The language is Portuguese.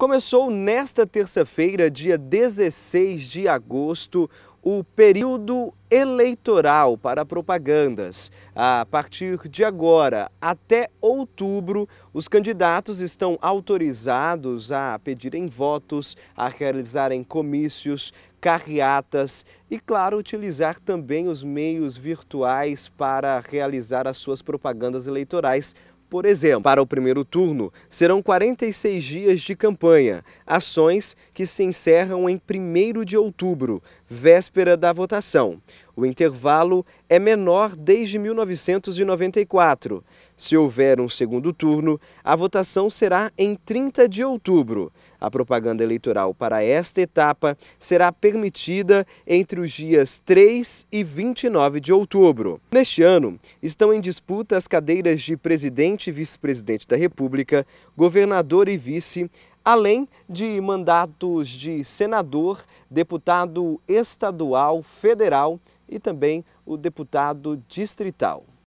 Começou nesta terça-feira, dia 16 de agosto, o período eleitoral para propagandas. A partir de agora até outubro, os candidatos estão autorizados a pedirem votos, a realizarem comícios, carreatas e, claro, utilizar também os meios virtuais para realizar as suas propagandas eleitorais por exemplo, para o primeiro turno, serão 46 dias de campanha, ações que se encerram em 1 de outubro, véspera da votação. O intervalo é menor desde 1994. Se houver um segundo turno, a votação será em 30 de outubro. A propaganda eleitoral para esta etapa será permitida entre os dias 3 e 29 de outubro. Neste ano, estão em disputa as cadeiras de presidente e vice-presidente da República, governador e vice, além de mandatos de senador, deputado estadual, federal e também o deputado distrital.